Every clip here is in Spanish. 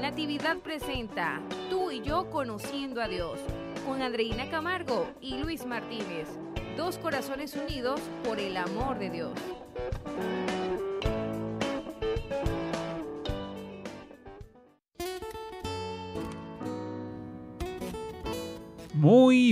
Natividad presenta Tú y yo conociendo a Dios con Andreina Camargo y Luis Martínez. Dos corazones unidos por el amor de Dios.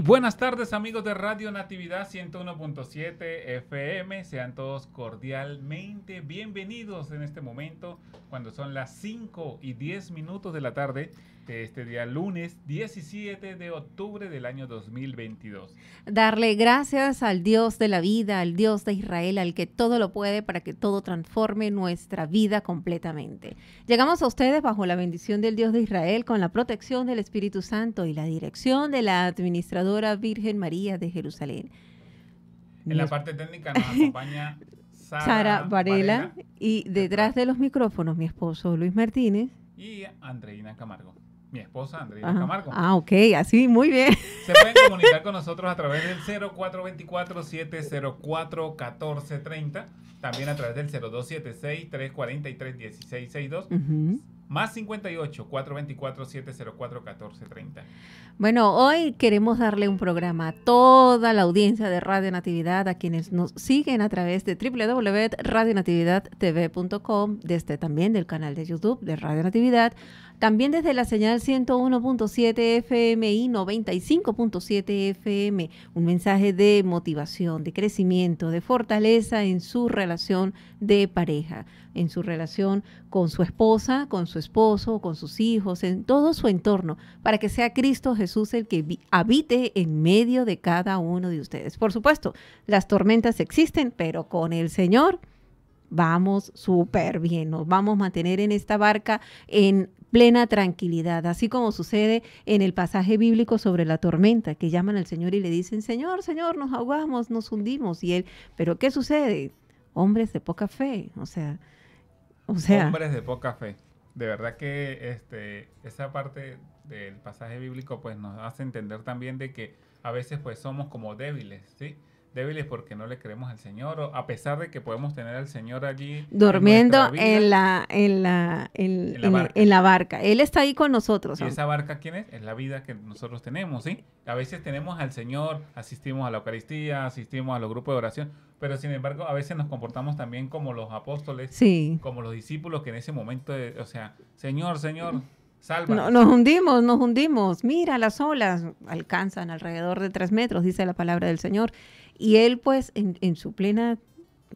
buenas tardes amigos de Radio Natividad 101.7 FM. Sean todos cordialmente bienvenidos en este momento, cuando son las 5 y 10 minutos de la tarde, este día lunes 17 de octubre del año 2022. Darle gracias al Dios de la vida, al Dios de Israel, al que todo lo puede para que todo transforme nuestra vida completamente. Llegamos a ustedes bajo la bendición del Dios de Israel, con la protección del Espíritu Santo y la dirección de la administradora Virgen María de Jerusalén. En la parte técnica nos acompaña Sara, Varela y detrás de los micrófonos mi esposo Luis Martínez y Andreina Camargo mi esposa Andrea Camargo. Ah, ok, así, muy bien. Se pueden comunicar con nosotros a través del 0424-704-1430, también a través del 0276-343-1662. Más 58 424 704 1430. Bueno, hoy queremos darle un programa a toda la audiencia de Radio Natividad, a quienes nos siguen a través de www.radionatividadtv.com, desde también del canal de YouTube de Radio Natividad también desde la señal 101.7 FM y 95.7 FM, un mensaje de motivación, de crecimiento, de fortaleza en su relación de pareja, en su relación con su esposa, con su esposo, con sus hijos, en todo su entorno, para que sea Cristo Jesús el que habite en medio de cada uno de ustedes. Por supuesto, las tormentas existen, pero con el Señor vamos súper bien, nos vamos a mantener en esta barca en plena tranquilidad, así como sucede en el pasaje bíblico sobre la tormenta, que llaman al Señor y le dicen, Señor, Señor, nos ahogamos, nos hundimos. Y él, pero ¿qué sucede? Hombres de poca fe, o sea, o sea... Hombres de poca fe. De verdad que este, esa parte del pasaje bíblico pues nos hace entender también de que a veces pues somos como débiles, ¿sí? débiles porque no le creemos al Señor, a pesar de que podemos tener al Señor allí. Durmiendo en, la, en, la, en, la barca. Él está ahí con nosotros. ¿Y esa barca quién es? Es la vida que nosotros tenemos, ¿sí? A veces tenemos al Señor, asistimos a la Eucaristía, asistimos a los grupos de oración, pero sin embargo a veces nos comportamos también como los apóstoles, sí. como los discípulos que en ese momento, eh, o sea, Señor, Señor, no, nos hundimos, nos hundimos. Mira, las olas alcanzan alrededor de tres metros, dice la palabra del Señor. Y él pues en, su plena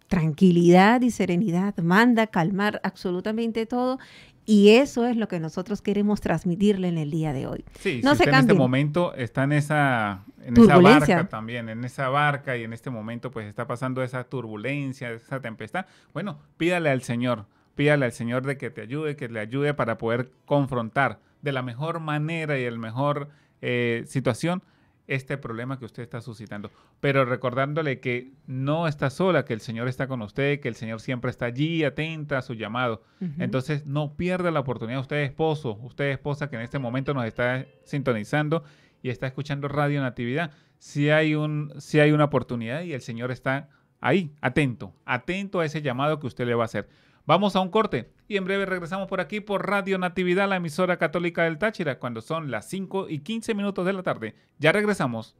tranquilidad y serenidad manda calmar absolutamente todo y eso es lo que nosotros queremos transmitirle en el día de hoy. Sí, no en este momento está en esa, en esa barca también, en esa barca y en este momento pues está pasando esa turbulencia, esa tempestad. Bueno, pídale al Señor, pídale al Señor de que te ayude, que le ayude para poder confrontar de la mejor manera y el mejor eh, situación este problema que usted está suscitando. Pero recordándole que no está sola, que el Señor está con usted, que el Señor siempre está allí, atenta a su llamado. Entonces, no pierda la oportunidad. Usted esposo, usted esposa que en este momento nos está sintonizando y está escuchando Radio Natividad. Si hay, un, si hay una oportunidad y el Señor está ahí, atento, atento a ese llamado que usted le va a hacer. Vamos a un corte y en breve regresamos por aquí por Radio Natividad, la emisora católica del Táchira, cuando son las 5 y 15 minutos de la tarde. Ya regresamos.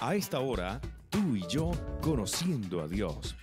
A esta hora, tú y yo conociendo a Dios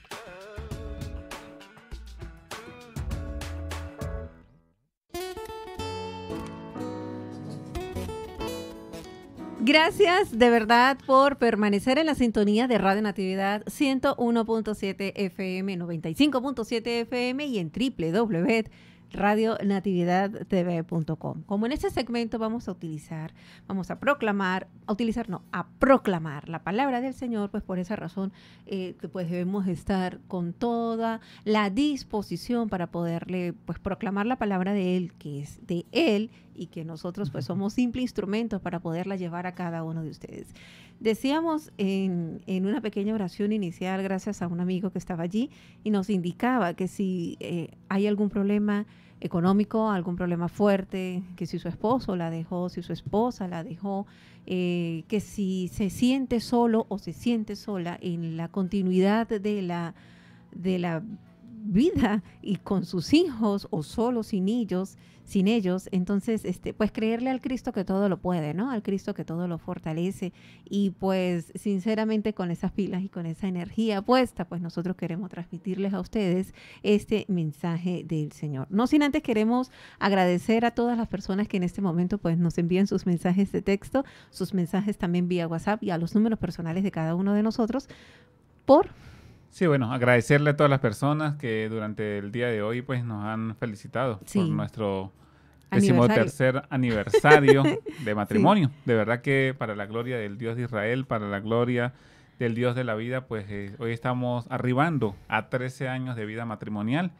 Gracias de verdad por permanecer en la sintonía de Radio Natividad 101.7 FM, 95.7 FM y en www.radionatividadtv.com. Como en este segmento vamos a utilizar, vamos a proclamar, a utilizar, no, a proclamar la palabra del Señor, pues por esa razón eh, pues debemos estar con toda la disposición para poderle pues proclamar la palabra de Él, que es de Él y que nosotros pues somos simple instrumentos para poderla llevar a cada uno de ustedes. Decíamos en, una pequeña oración inicial, gracias a un amigo que estaba allí, y nos indicaba que si eh, hay algún problema económico, algún problema fuerte, que si su esposo la dejó, si su esposa la dejó, eh, que si se siente solo o se siente sola en la continuidad de la, de la vida y con sus hijos o solo sin ellos, sin ellos, entonces este pues creerle al Cristo que todo lo puede, ¿no? Al Cristo que todo lo fortalece y pues sinceramente con esas pilas y con esa energía puesta, pues nosotros queremos transmitirles a ustedes este mensaje del Señor. No sin antes queremos agradecer a todas las personas que en este momento pues nos envían sus mensajes de texto, sus mensajes también vía WhatsApp y a los números personales de cada uno de nosotros por Sí, bueno, agradecerle a todas las personas que durante el día de hoy pues nos han felicitado por nuestro décimo tercer aniversario de matrimonio. De verdad que para la gloria del Dios de Israel, para la gloria del Dios de la vida, pues eh, hoy estamos arribando a 13 años de vida matrimonial.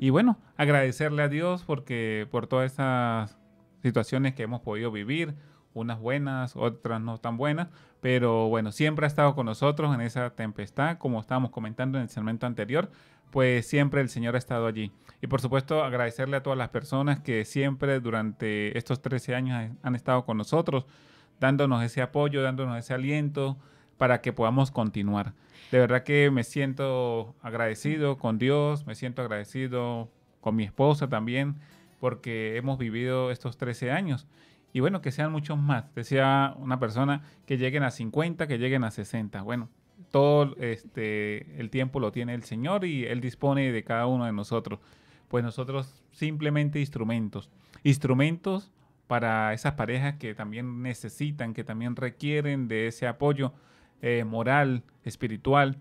Y bueno, agradecerle a Dios porque por todas esas situaciones que hemos podido vivir, unas buenas, otras no tan buenas, pero bueno, siempre ha estado con nosotros en esa tempestad, como estábamos comentando en el segmento anterior, pues siempre el Señor ha estado allí. Y por supuesto agradecerle a todas las personas que siempre durante estos 13 años han estado con nosotros, dándonos ese apoyo, dándonos ese aliento para que podamos continuar. De verdad que me siento agradecido con Dios, me siento agradecido con mi esposa también, porque hemos vivido estos 13 años y bueno, que sean muchos más. Decía una persona que lleguen a 50, que lleguen a 60. Bueno, todo este, el tiempo lo tiene el Señor y Él dispone de cada uno de nosotros. Pues nosotros simplemente instrumentos. Instrumentos para esas parejas que también necesitan, que también requieren de ese apoyo eh, moral, espiritual,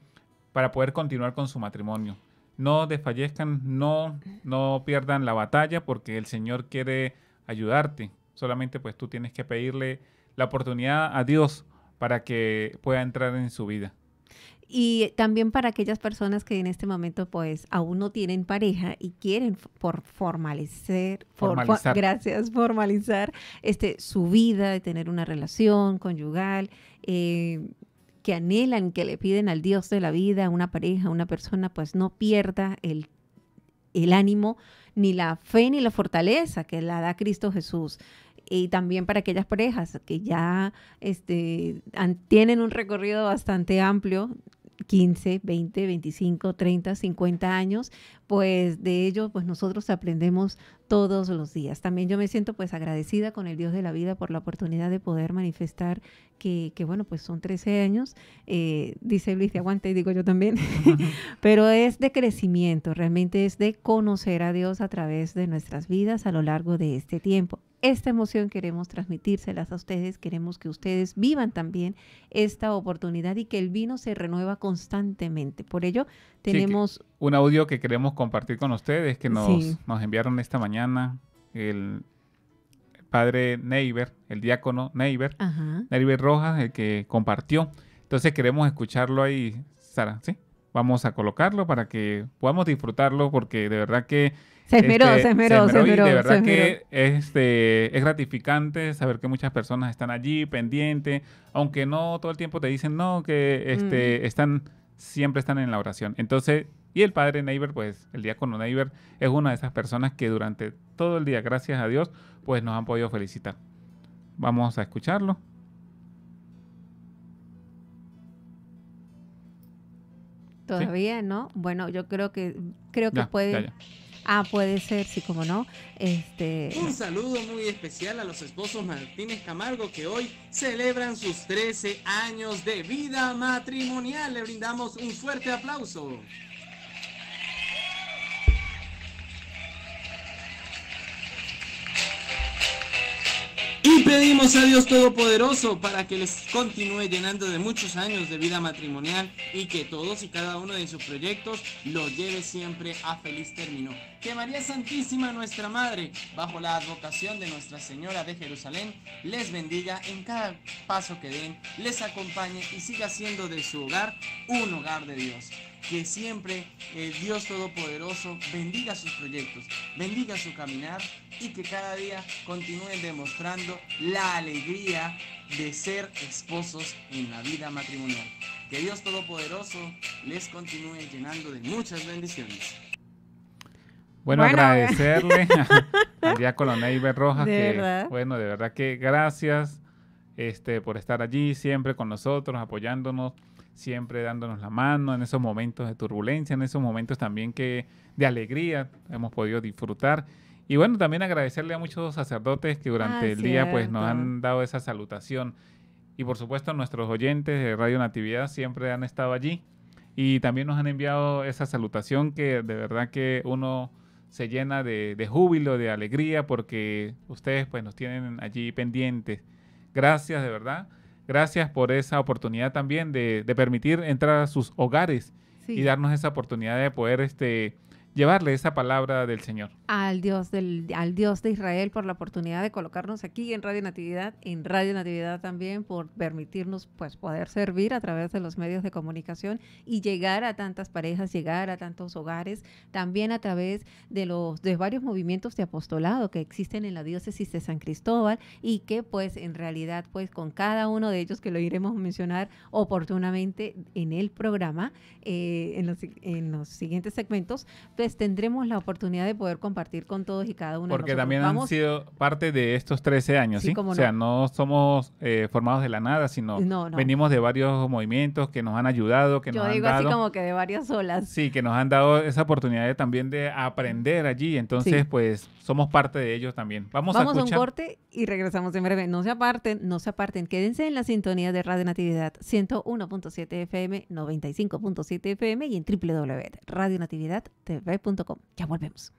para poder continuar con su matrimonio. No desfallezcan, no, no pierdan la batalla porque el Señor quiere ayudarte, Solamente pues tú tienes que pedirle la oportunidad a Dios para que pueda entrar en su vida. Y también para aquellas personas que en este momento pues aún no tienen pareja y quieren por formalizar, gracias, formalizar este, su vida, de tener una relación conyugal, eh, que anhelan, que le piden al Dios de la vida, una pareja, una persona, pues no pierda el el ánimo, ni la fe, ni la fortaleza que la da Cristo Jesús. Y también para aquellas parejas que ya este, tienen un recorrido bastante amplio 15, 20, 25, 30, 50 años, pues de ello pues nosotros aprendemos todos los días. También yo me siento pues agradecida con el Dios de la vida por la oportunidad de poder manifestar que, que bueno, pues son 13 años, eh, dice Luis de Aguante, digo yo también, pero es de crecimiento, realmente es de conocer a Dios a través de nuestras vidas a lo largo de este tiempo esta emoción queremos transmitírselas a ustedes, queremos que ustedes vivan también esta oportunidad y que el vino se renueva constantemente. Por ello, tenemos... un audio que queremos compartir con ustedes, que nos, nos enviaron esta mañana el padre Neiber, el diácono Neiber, Neiber Rojas, el que compartió. Entonces queremos escucharlo ahí, Sara, ¿sí? vamos a colocarlo para que podamos disfrutarlo porque de verdad que... Se este, se se de verdad que este, es gratificante saber que muchas personas están allí pendientes, aunque no todo el tiempo te dicen no, que este, mm. están, siempre están en la oración. Entonces, y el padre Neighbor, pues el diácono Neighbor es una de esas personas que durante todo el día, gracias a Dios, pues nos han podido felicitar. Vamos a escucharlo. Todavía no. Bueno, yo creo que creo que puede. Ah, puede ser, sí, como no. Este... Un saludo muy especial a los esposos Martínez Camargo que hoy celebran sus 13 años de vida matrimonial. Le brindamos un fuerte aplauso. Y pedimos a Dios Todopoderoso para que les continúe llenando de muchos años de vida matrimonial y que todos y cada uno de sus proyectos los lleve siempre a feliz término que María Santísima, nuestra Madre, bajo la advocación de Nuestra Señora de Jerusalén, les bendiga en cada paso que den, les acompañe y siga siendo de su hogar un hogar de Dios. Que siempre eh, Dios Todopoderoso bendiga sus proyectos, bendiga su caminar y que cada día continúen demostrando la alegría de ser esposos en la vida matrimonial. Que Dios Todopoderoso les continúe llenando de muchas bendiciones. Bueno, agradecerle al diácono Neiber Rojas, que, bueno, de verdad que gracias este, por estar allí siempre con nosotros, apoyándonos, siempre dándonos la mano en esos momentos de turbulencia, en esos momentos también que de alegría hemos podido disfrutar. Y bueno, también agradecerle a muchos sacerdotes que durante ah, el día pues nos han dado esa salutación. Y por supuesto nuestros oyentes de Radio Natividad siempre han estado allí y también nos han enviado esa salutación que de verdad que uno se llena de, júbilo, de alegría, porque ustedes pues nos tienen allí pendientes. Gracias, de verdad. Gracias por esa oportunidad también de, permitir entrar a sus hogares y darnos esa oportunidad de poder este, llevarle esa palabra del Señor. Al Dios, del, al Dios de Israel por la oportunidad de colocarnos aquí en Radio Natividad, en Radio Natividad también por permitirnos pues poder servir a través de los medios de comunicación y llegar a tantas parejas, llegar a tantos hogares, también a través de los de varios movimientos de apostolado que existen en la diócesis de San Cristóbal y que pues en realidad pues con cada uno de ellos que lo iremos mencionar oportunamente en el programa eh, en, los, en los siguientes segmentos, tendremos la oportunidad de poder compartir con todos y cada uno. Porque también han sido parte de estos 13 años, ¿sí? O sea, no somos eh, formados de la nada, sino venimos de varios movimientos que nos han ayudado, que Yo digo así como que de varias olas. Sí, que nos han dado esa oportunidad también de aprender allí. Entonces, pues somos parte de ellos también. Vamos, a, escuchar. a un corte y regresamos en breve. No se aparten, no se aparten. Quédense en la sintonía de Radio Natividad 101.7 FM, 95.7 FM y en Radio Natividad TV. Ya volvemos.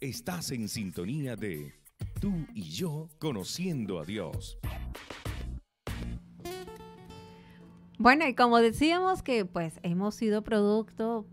Estás en sintonía de tú y yo conociendo a Dios. Bueno, y como decíamos que pues hemos sido producto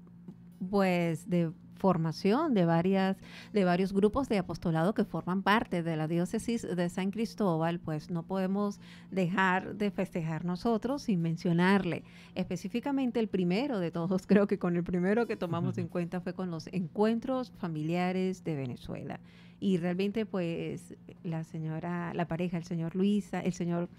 pues de formación de, varias, de varios grupos de apostolado que forman parte de la diócesis de San Cristóbal, pues no podemos dejar de festejar nosotros sin mencionarle específicamente el primero de todos, creo que con el primero que tomamos en cuenta fue con los encuentros familiares de Venezuela. Y realmente pues la señora, la pareja, el señor Luisa, el señor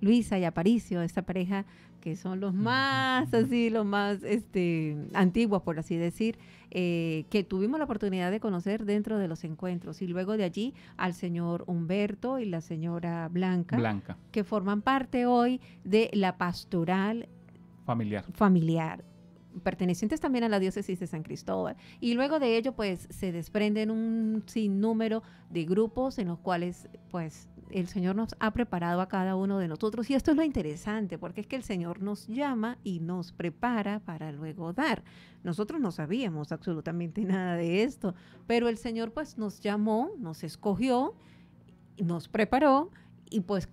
Luisa y Aparicio, esta pareja que son los más así, los más este, antiguos, por así decir, eh, que tuvimos la oportunidad de conocer dentro de los encuentros. Y luego de allí al señor Humberto y la señora Blanca, que forman parte hoy de la pastoral familiar. familiar pertenecientes también a la diócesis de San Cristóbal. Y luego de ello, pues se desprenden un sinnúmero de grupos en los cuales, pues el Señor nos ha preparado a cada uno de nosotros. Y esto es lo interesante, porque es que el Señor nos llama y nos prepara para luego dar. Nosotros no sabíamos absolutamente nada de esto, pero el Señor pues nos llamó, nos escogió, nos preparó y pues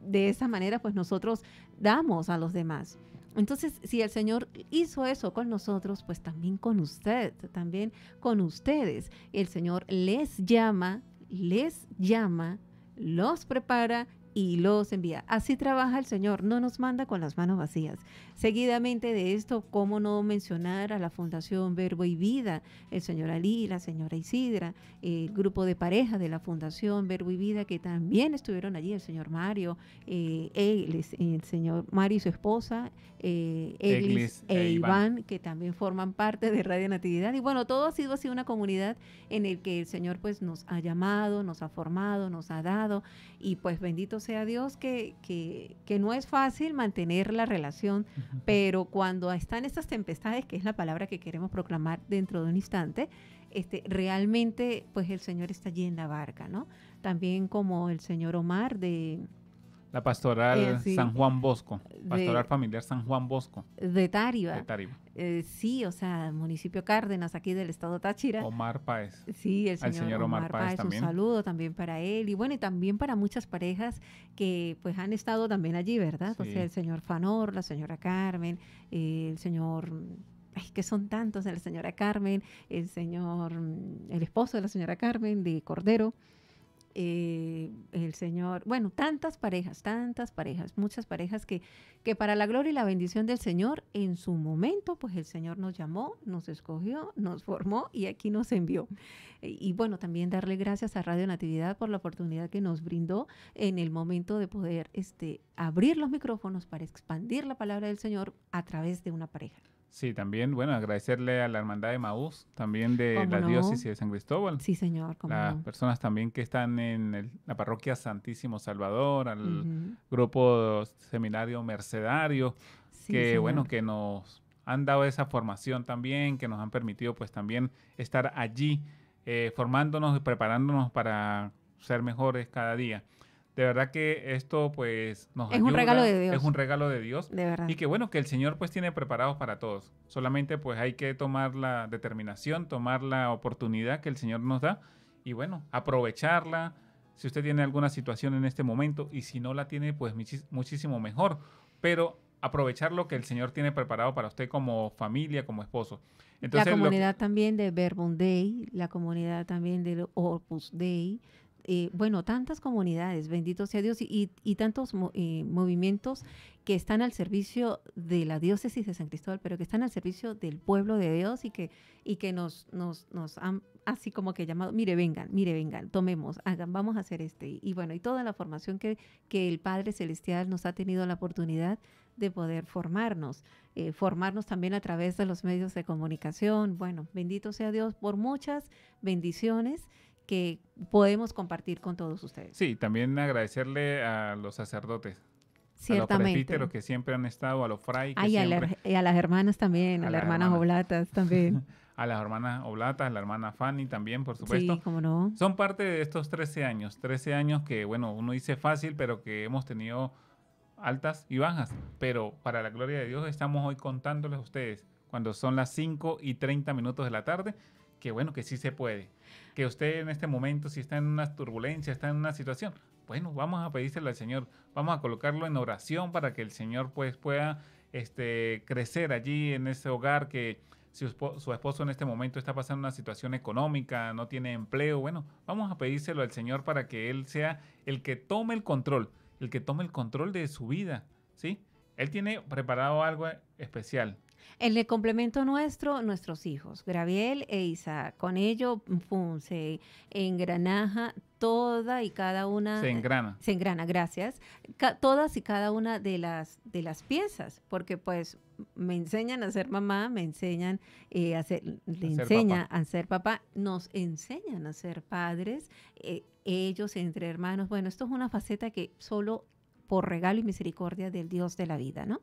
de esa manera pues nosotros damos a los demás. Entonces, si el Señor hizo eso con nosotros, pues también con usted, también con ustedes. El Señor les llama, les llama los prepara y los envía. Así trabaja el Señor, no nos manda con las manos vacías. Seguidamente de esto, ¿cómo no mencionar a la Fundación Verbo y Vida, el señor Ali, la señora Isidra, el grupo de pareja de la Fundación Verbo y Vida que también estuvieron allí, el señor Mario, eh, el señor Mario y su esposa, eh, Eglis, e, e Iván, que también forman parte de Radio Natividad. Y bueno, todo ha sido así una comunidad en el que el Señor pues nos ha llamado, nos ha formado, nos ha dado y pues bendito sea Dios que, que, no es fácil mantener la relación, pero cuando están estas tempestades, que es la palabra que queremos proclamar dentro de un instante, este, realmente pues el Señor está allí en la barca, ¿no? También como el Señor Omar de... La pastoral eh, San Juan Bosco, pastoral familiar San Juan Bosco. De De Tariba. Eh, sí, o sea, municipio Cárdenas, aquí del estado Táchira. Omar Páez. Sí, el señor, Omar, Paez, Un saludo también para él y bueno, y también para muchas parejas que pues han estado también allí, ¿verdad? O sea, el señor Fanor, la señora Carmen, eh, el señor... Ay, que son tantos, la señora Carmen, el señor, el esposo de la señora Carmen, de Cordero, eh, el Señor, bueno, tantas parejas, tantas parejas, muchas parejas que, que para la gloria y la bendición del Señor, en su momento, pues el Señor nos llamó, nos escogió, nos formó y aquí nos envió. Eh, y bueno, también darle gracias a Radio Natividad por la oportunidad que nos brindó en el momento de poder este, abrir los micrófonos para expandir la palabra del Señor a través de una pareja. Sí, también, bueno, agradecerle a la Hermandad de Maús, también de la Diócesis de San Cristóbal. Sí, señor. Las personas también que están en la Parroquia Santísimo Salvador, al grupo Seminario Mercedario, que bueno, que nos han dado esa formación también, que nos han permitido pues también estar allí eh, formándonos y preparándonos para ser mejores cada día de verdad que esto pues nos es un regalo de Dios. Es un regalo de Dios. De verdad. Y que bueno, que el Señor pues tiene preparados para todos. Solamente pues hay que tomar la determinación, tomar la oportunidad que el Señor nos da y bueno, aprovecharla. Si usted tiene alguna situación en este momento y si no la tiene pues muchísimo mejor, pero aprovechar lo que el Señor tiene preparado para usted como familia, como esposo. Entonces, la comunidad también de Verbum Day, la comunidad también del Orpus Day. Eh, bueno, tantas comunidades, bendito sea Dios, y, tantos eh, movimientos que están al servicio de la diócesis de San Cristóbal, pero que están al servicio del pueblo de Dios y que, y que nos, han así como que llamado, mire, vengan, mire, vengan, tomemos, hagan, vamos a hacer este. Y, bueno, y toda la formación que, el Padre Celestial nos ha tenido la oportunidad de poder formarnos, eh, formarnos también a través de los medios de comunicación. Bueno, bendito sea Dios por muchas bendiciones que podemos compartir con todos ustedes. Sí, también agradecerle a los sacerdotes. Ciertamente. A los presbíteros que siempre han estado, a los fray. Que a, a, las hermanas también, a, las hermanas Oblatas también. a las hermanas Oblatas, a la hermana Fanny también, por supuesto. Sí, cómo no. Son parte de estos 13 años, 13 años que, bueno, uno dice fácil, pero que hemos tenido altas y bajas. Pero para la gloria de Dios estamos hoy contándoles a ustedes, cuando son las 5 y 30 minutos de la tarde, que bueno, que sí se puede que usted en este momento, si está en una turbulencia, está en una situación, bueno, vamos a pedírselo al Señor, vamos a colocarlo en oración para que el Señor pues, pueda este, crecer allí en ese hogar que si su esposo en este momento está pasando una situación económica, no tiene empleo, bueno, vamos a pedírselo al Señor para que Él sea el que tome el control, el que tome el control de su vida, ¿sí? Él tiene preparado algo especial, en el complemento nuestro, nuestros hijos, Graviel e Isaac. Con ello, mm, pum, se engranaja toda y cada una. Se engrana. Se engrana, gracias. todas y cada una de las, de las piezas, porque pues me enseñan a ser mamá, me enseñan eh, a ser, le enseña a ser papá, nos enseñan a ser padres, eh, ellos entre hermanos. Bueno, esto es una faceta que solo por regalo y misericordia del Dios de la vida, ¿no?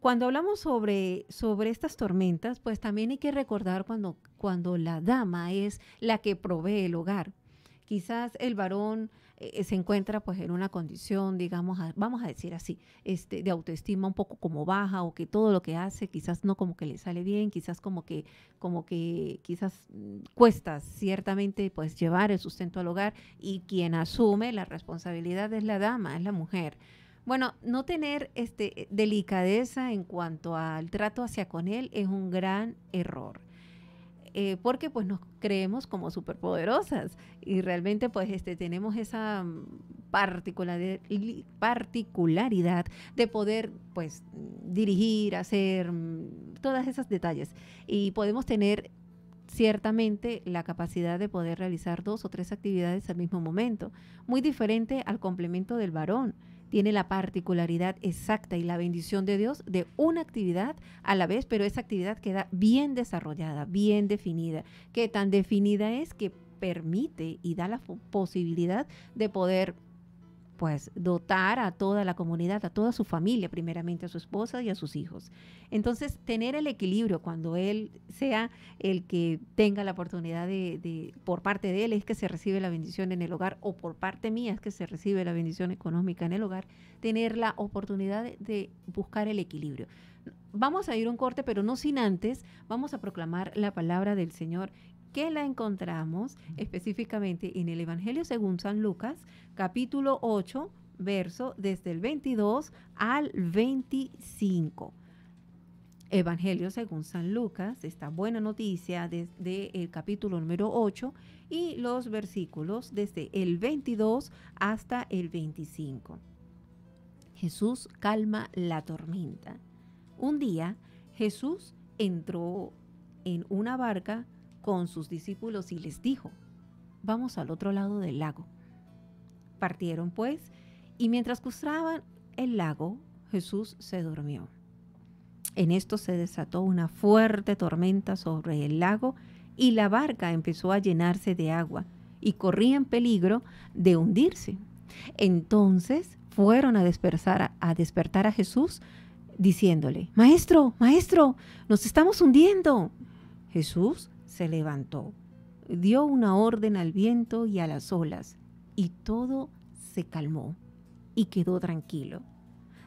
Cuando hablamos sobre, sobre estas tormentas, pues también hay que recordar cuando, cuando la dama es la que provee el hogar. Quizás el varón eh, se encuentra pues en una condición, digamos, vamos a decir así, este, de autoestima un poco como baja o que todo lo que hace quizás no como que le sale bien, quizás como que, como que quizás mm, cuesta ciertamente pues llevar el sustento al hogar y quien asume la responsabilidad es la dama, es la mujer. Bueno, no tener este, eh, delicadeza en cuanto al trato hacia con él es un gran error. Eh, porque pues nos creemos como superpoderosas y realmente pues este, tenemos esa mm, particularidad de poder pues mm, dirigir, hacer mm, todas esas detalles y podemos tener ciertamente la capacidad de poder realizar dos o tres actividades al mismo momento, muy diferente al complemento del varón tiene la particularidad exacta y la bendición de Dios de una actividad a la vez, pero esa actividad queda bien desarrollada, bien definida, que tan definida es que permite y da la posibilidad de poder pues dotar a toda la comunidad, a toda su familia, primeramente a su esposa y a sus hijos. Entonces, tener el equilibrio cuando él sea el que tenga la oportunidad de, por parte de él es que se recibe la bendición en el hogar o por parte mía es que se recibe la bendición económica en el hogar, tener la oportunidad de, buscar el equilibrio. Vamos a ir un corte, pero no sin antes, vamos a proclamar la palabra del Señor que la encontramos específicamente en el Evangelio según San Lucas, capítulo 8, verso desde el 22 al 25. Evangelio según San Lucas, esta buena noticia desde el capítulo número 8 y los versículos desde el 22 hasta el 25. Jesús calma la tormenta. Un día Jesús entró en una barca con sus discípulos y les dijo, vamos al otro lado del lago. Partieron pues, y mientras cruzaban el lago, Jesús se durmió. En esto se desató una fuerte tormenta sobre el lago y la barca empezó a llenarse de agua y corría en peligro de hundirse. Entonces fueron a despertar a, despertar a Jesús diciéndole, Maestro, Maestro, nos estamos hundiendo. Jesús se levantó, dio una orden al viento y a las olas, y todo se calmó y quedó tranquilo.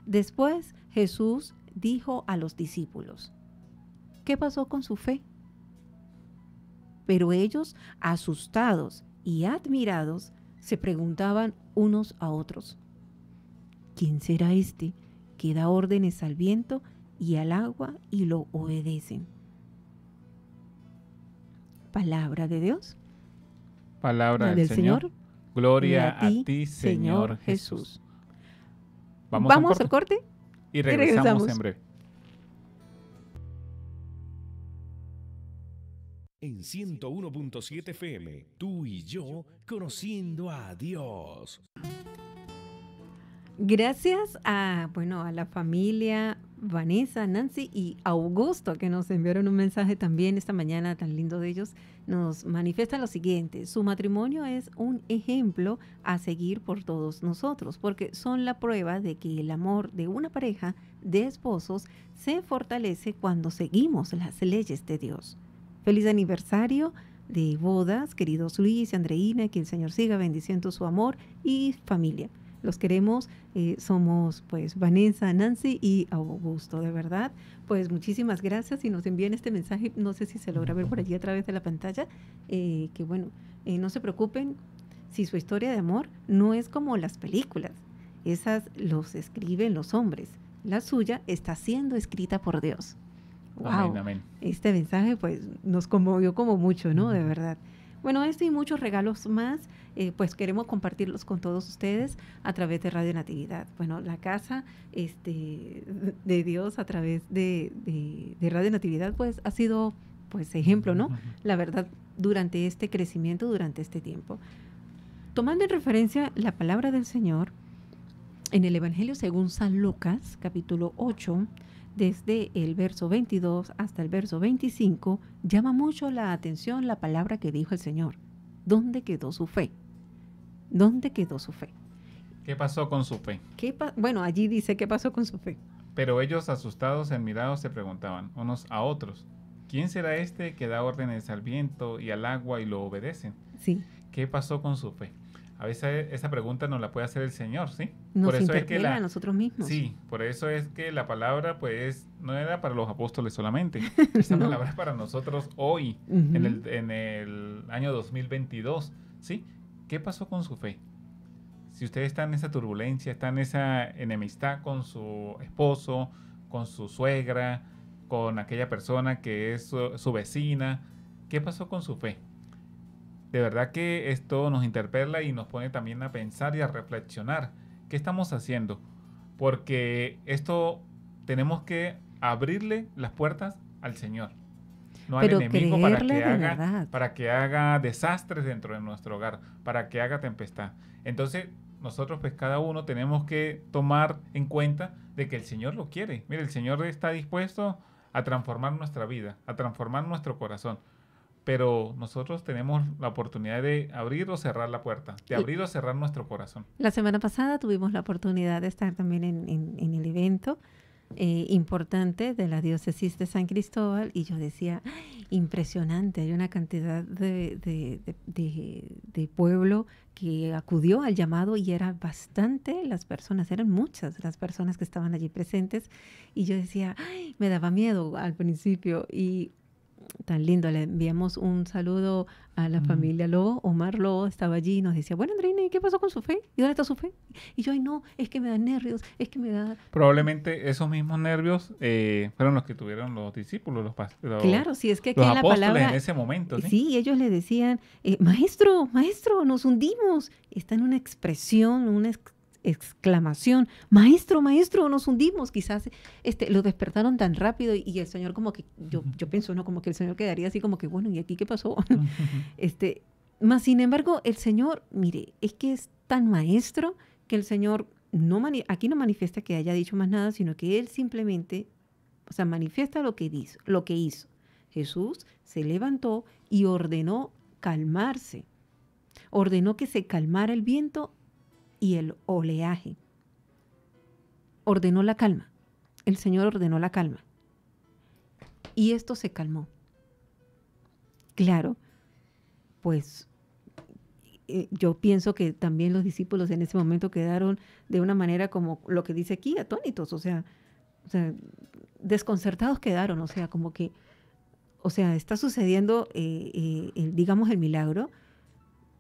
Después Jesús dijo a los discípulos, ¿qué pasó con su fe? Pero ellos, asustados y admirados, se preguntaban unos a otros, ¿quién será este que da órdenes al viento y al agua y lo obedecen? Palabra de Dios. Palabra del, Señor. Gloria a ti, Señor Jesús. Vamos, al corte? y regresamos, en breve. En 101.7 FM, tú y yo conociendo a Dios. Gracias a, bueno, a la familia, Vanessa, Nancy y Augusto, que nos enviaron un mensaje también esta mañana tan lindo de ellos, nos manifiesta lo siguiente, su matrimonio es un ejemplo a seguir por todos nosotros, porque son la prueba de que el amor de una pareja de esposos se fortalece cuando seguimos las leyes de Dios. Feliz aniversario de bodas, queridos Luis y Andreina, que el Señor siga bendiciendo su amor y familia. Los queremos, eh, somos pues Vanessa, Nancy y Augusto, de verdad. Pues muchísimas gracias y nos envían este mensaje, no sé si se logra ver por allí a través de la pantalla, eh, que bueno, eh, no se preocupen si su historia de amor no es como las películas, esas los escriben los hombres, la suya está siendo escrita por Dios. Wow. Este mensaje pues nos conmovió como mucho, ¿no? De verdad. Bueno, este y muchos regalos más, eh, pues queremos compartirlos con todos ustedes a través de Radio Natividad. Bueno, la casa este, de Dios a través de, Radio Natividad, pues ha sido pues ejemplo, ¿no? La verdad, durante este crecimiento, durante este tiempo. Tomando en referencia la palabra del Señor, en el Evangelio según San Lucas, capítulo 8, desde el verso 22 hasta el verso 25, llama mucho la atención la palabra que dijo el Señor. ¿Dónde quedó su fe? ¿Dónde quedó su fe? ¿Qué pasó con su fe? bueno, allí dice qué pasó con su fe. Pero ellos asustados, admirados, se preguntaban unos a otros, ¿quién será este que da órdenes al viento y al agua y lo obedecen? Sí. ¿Qué pasó con su fe? A veces esa pregunta no la puede hacer el Señor, ¿sí? Nos por eso es que la, a nosotros mismos. Sí, por eso es que la palabra, pues, no era para los apóstoles solamente. Esa palabra es para nosotros hoy, en, el, año 2022, ¿sí? ¿Qué pasó con su fe? Si ustedes están en esa turbulencia, están en esa enemistad con su esposo, con su suegra, con aquella persona que es su vecina, ¿qué pasó con su fe? De verdad que esto nos interpela y nos pone también a pensar y a reflexionar. ¿Qué estamos haciendo? Porque esto tenemos que abrirle las puertas al Señor, no al enemigo para que, haga, desastres dentro de nuestro hogar, para que haga tempestad. Entonces, nosotros pues cada uno tenemos que tomar en cuenta de que el Señor lo quiere. Mire, el Señor está dispuesto a transformar nuestra vida, a transformar nuestro corazón, pero nosotros tenemos la oportunidad de abrir o cerrar la puerta, de abrir o cerrar nuestro corazón. La semana pasada tuvimos la oportunidad de estar también en, el evento eh, importante de la diócesis de San Cristóbal y yo decía, impresionante, hay una cantidad de, pueblo que acudió al llamado y era bastante las personas, eran muchas las personas que estaban allí presentes y yo decía, me daba miedo al principio y tan lindo. Le enviamos un saludo a la mm. familia Lobo. Omar lo estaba allí y nos decía, bueno, Andreina, qué pasó con su fe? ¿Y dónde está su fe? Y yo, ay, no, es que me da nervios, es que me da... Probablemente esos mismos nervios eh, fueron los que tuvieron los discípulos, los pastores. Claro, sí, es que aquí en palabra... en ese momento. Sí, ellos le decían, eh, maestro, maestro, nos hundimos. Está en una expresión, una expresión exclamación, maestro, maestro, nos hundimos, quizás este, lo despertaron tan rápido y, el Señor como que, yo, yo pienso, ¿no? Como que el Señor quedaría así como que, bueno, ¿y aquí qué pasó? este, más sin embargo, el Señor, mire, es que es tan maestro que el Señor no aquí no manifiesta que haya dicho más nada, sino que Él simplemente, o sea, manifiesta lo que, dice, lo que hizo. Jesús se levantó y ordenó calmarse. Ordenó que se calmara el viento y el oleaje. Ordenó la calma. El Señor ordenó la calma. Y esto se calmó. Claro, pues eh, yo pienso que también los discípulos en ese momento quedaron de una manera como lo que dice aquí, atónitos, o sea, desconcertados quedaron, o sea, como que, o sea, está sucediendo, eh, eh, digamos, el milagro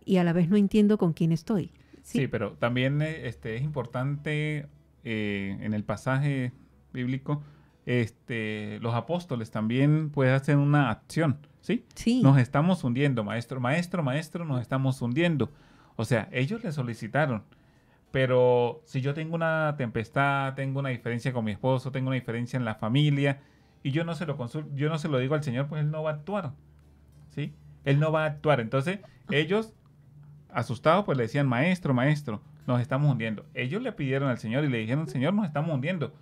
y a la vez no entiendo con quién estoy. Sí, pero también eh, este, es importante eh, en el pasaje bíblico, este, los apóstoles también pueden hacer una acción, ¿sí? Sí. Nos estamos hundiendo, maestro, maestro, maestro, nos estamos hundiendo. O sea, ellos le solicitaron. Pero si yo tengo una tempestad, tengo una diferencia con mi esposo, tengo una diferencia en la familia, y yo no se lo yo no se lo digo al Señor, pues Él no va a actuar. ¿Sí? Él no va a actuar. Entonces, ellos asustados, pues le decían, maestro, maestro, nos estamos hundiendo. Ellos le pidieron al Señor y le dijeron, Señor, nos estamos hundiendo.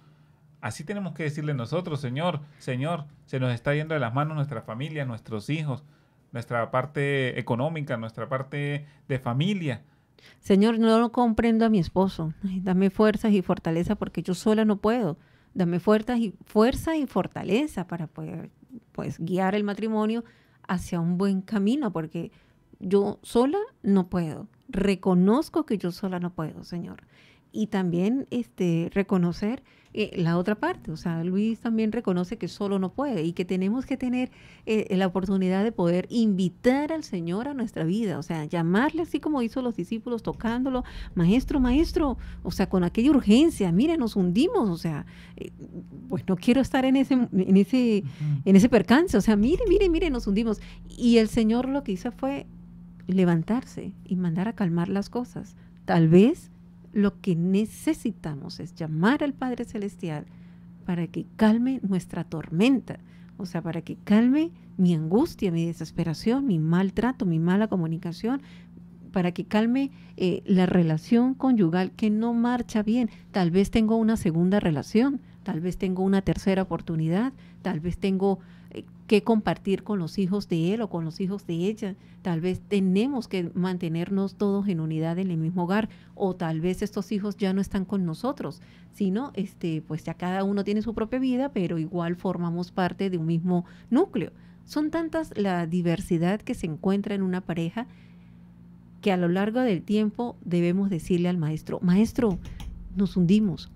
Así tenemos que decirle nosotros, Señor, Señor, se nos está yendo de las manos nuestra familia, nuestros hijos, nuestra parte económica, nuestra parte de familia. Señor, no comprendo a mi esposo. Dame fuerzas y fortaleza porque yo sola no puedo. Dame fuerzas y, fuerza y fortaleza para poder pues, guiar el matrimonio hacia un buen camino porque yo sola no puedo. Reconozco que yo sola no puedo, Señor. Y también este, reconocer eh, la otra parte. O sea, Luis también reconoce que solo no puede y que tenemos que tener eh, la oportunidad de poder invitar al Señor a nuestra vida. O sea, llamarle así como hizo los discípulos, tocándolo, maestro, maestro. O sea, con aquella urgencia, mire, nos hundimos. O sea, eh, pues no quiero estar en ese, en ese, en ese percance. O sea, mire, mire, mire, nos hundimos. Y el Señor lo que hizo fue levantarse y mandar a calmar las cosas. Tal vez lo que necesitamos es llamar al Padre Celestial para que calme nuestra tormenta, o sea, para que calme mi angustia, mi desesperación, mi maltrato, mi mala comunicación, para que calme eh, la relación conyugal que no marcha bien. Tal vez tengo una segunda relación, tal vez tengo una tercera oportunidad, tal vez tengo eh, que compartir con los hijos de él o con los hijos de ella. Tal vez tenemos que mantenernos todos en unidad en el mismo hogar o tal vez estos hijos ya no están con nosotros, sino este, pues ya cada uno tiene su propia vida, pero igual formamos parte de un mismo núcleo. Son tantas la diversidad que se encuentra en una pareja que a lo largo del tiempo debemos decirle al maestro, maestro, nos hundimos,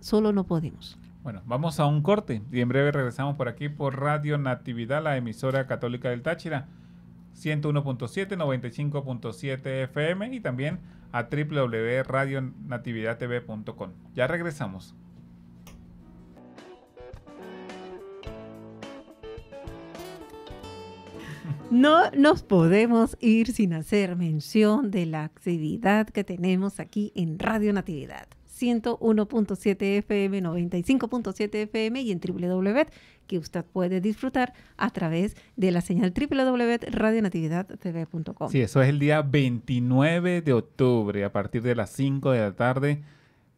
solo no podemos. Bueno, vamos a un corte y en breve regresamos por aquí por Radio Natividad, la emisora católica del Táchira, 101.7, 95.7 FM y también a www.radionatividadtv.com. Ya regresamos. No nos podemos ir sin hacer mención de la actividad que tenemos aquí en Radio Natividad. 101.7 FM, 95.7 FM y en www e que usted puede disfrutar a través de la señal www.radionatividadtv.com. E sí, eso es el día 29 de octubre a partir de las 5 de la tarde.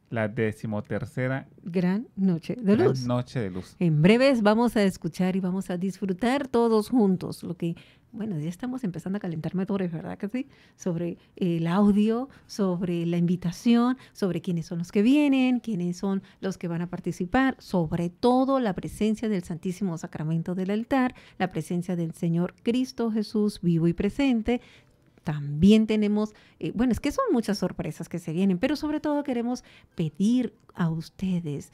La decimotercera Gran Noche de Luz. Noche de Luz. En breves vamos a escuchar y vamos a disfrutar todos juntos lo que bueno, ya estamos empezando a calentar motores, ¿verdad que sí? Sobre el audio, sobre la invitación, sobre quiénes son los que vienen, quiénes son los que van a participar, sobre todo la presencia del Santísimo Sacramento del altar, la presencia del Señor Cristo Jesús vivo y presente, también tenemos, eh, bueno, es que son muchas sorpresas que se vienen, pero sobre todo queremos pedir a ustedes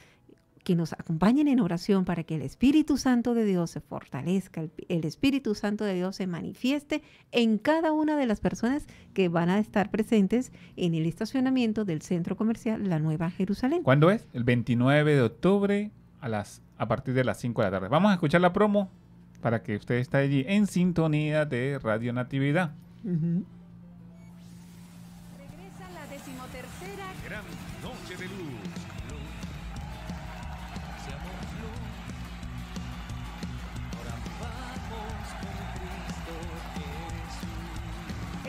que nos acompañen en oración para que el Espíritu Santo de Dios se fortalezca, el, Espíritu Santo de Dios se manifieste en cada una de las personas que van a estar presentes en el estacionamiento del centro comercial La Nueva Jerusalén. ¿Cuándo es? El 29 de octubre a, las, a partir de las 5 de la tarde. Vamos a escuchar la promo para que usted esté allí en sintonía de Radio Natividad.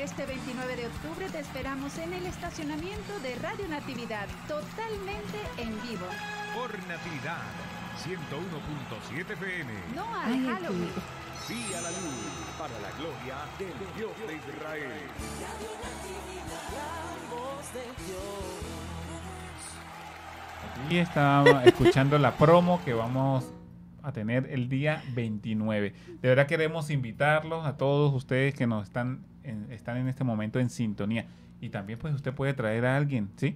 este 29 de octubre te esperamos en el estacionamiento de Radio Natividad, totalmente en vivo. Por Natividad, 101.7 FM. No a Halloween. Sí a la luz, para la gloria del Dios de Israel. Radio Natividad, la de Dios. Aquí estaba escuchando la promo que vamos a tener el día 29. De verdad queremos invitarlos a todos ustedes que nos están están en este momento en sintonía. Y también pues usted puede traer a alguien, ¿sí?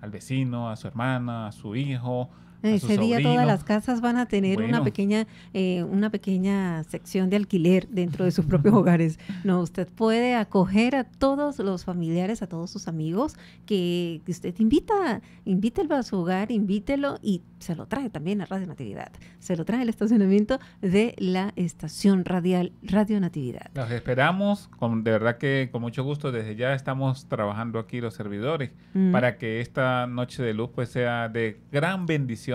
Al vecino, a su hermana, a su hijo, ese día todas las casas van a tener una pequeña eh, una pequeña sección de alquiler dentro de sus propios hogares. No, usted puede acoger a todos los familiares, a todos sus amigos que, usted invita, invítelo a su hogar, invítelo y se lo traje también a Radio Natividad. Se lo trae el estacionamiento de la estación radial Radio Natividad. Los esperamos con de verdad que con mucho gusto desde ya estamos trabajando aquí los servidores mm. para que esta noche de luz pues sea de gran bendición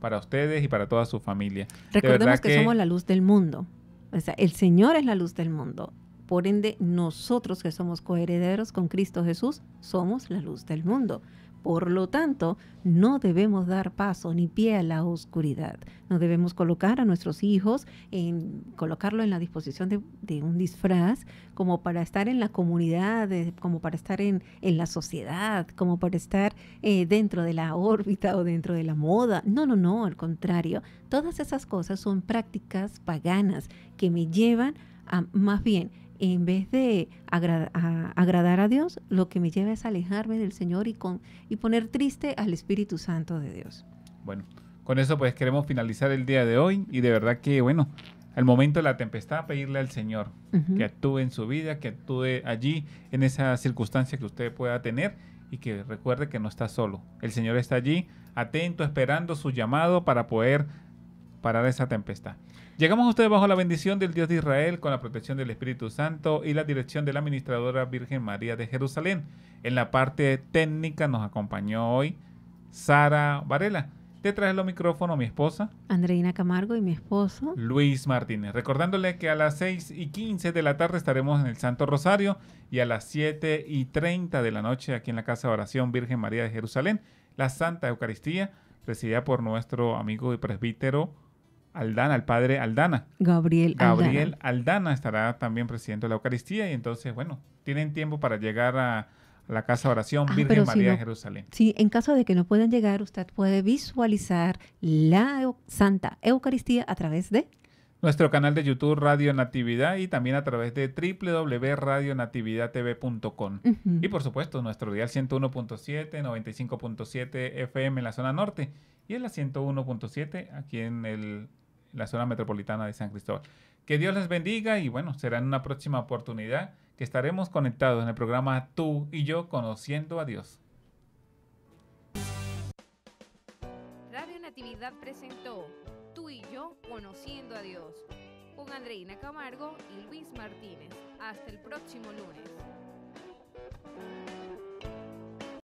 para ustedes y para toda su familia. Recordemos que, somos la luz del mundo. O sea, el Señor es la luz del mundo. Por ende, nosotros que somos coherederos con Cristo Jesús, somos la luz del mundo. Por lo tanto, no debemos dar paso ni pie a la oscuridad. No debemos colocar a nuestros hijos en colocarlo en la disposición de, un disfraz como para estar en la comunidad, eh, como para estar en, la sociedad, como para estar eh, dentro de la órbita o dentro de la moda. No, no, no, al contrario. Todas esas cosas son prácticas paganas que me llevan a más bien en vez de agradar a Dios, lo que me lleva es alejarme del Señor y, con, y poner triste al Espíritu Santo de Dios. Bueno, con eso pues queremos finalizar el día de hoy y de verdad que, bueno, al momento de la tempestad pedirle al Señor que actúe en su vida, que actúe allí en esa circunstancia que usted pueda tener y que recuerde que no está solo. El Señor está allí, atento, esperando su llamado para poder parar esa tempestad. Llegamos a ustedes bajo la bendición del Dios de Israel, con la protección del Espíritu Santo y la dirección de la administradora Virgen María de Jerusalén. En la parte técnica nos acompañó hoy Sara Varela. Detrás de los micrófonos mi esposa. Andreina Camargo y mi esposo. Luis Martínez. Recordándole que a las seis y 15 de la tarde estaremos en el Santo Rosario y a las 7 y treinta de la noche aquí en la Casa de Oración Virgen María de Jerusalén, la Santa Eucaristía, presidida por nuestro amigo y presbítero Aldana, el padre Aldana. Gabriel, Aldana. Gabriel Aldana. estará también presidente de la Eucaristía y entonces, bueno, tienen tiempo para llegar a la casa oración ah, Virgen María de Jerusalén. Sí, en caso de que no puedan llegar, usted puede visualizar la Santa Eucaristía a través de nuestro canal de YouTube Radio Natividad y también a través de www.radionatividadtv.com. Y por supuesto, nuestro dial 101.7, 95.7 FM en la zona norte y en la 101.7 aquí en el la zona metropolitana de San Cristóbal. Que Dios les bendiga y bueno, será en una próxima oportunidad que estaremos conectados en el programa Tú y yo conociendo a Dios. Radio Natividad presentó Tú y yo conociendo a Dios con Andreina Camargo y Luis Martínez. Hasta el próximo lunes.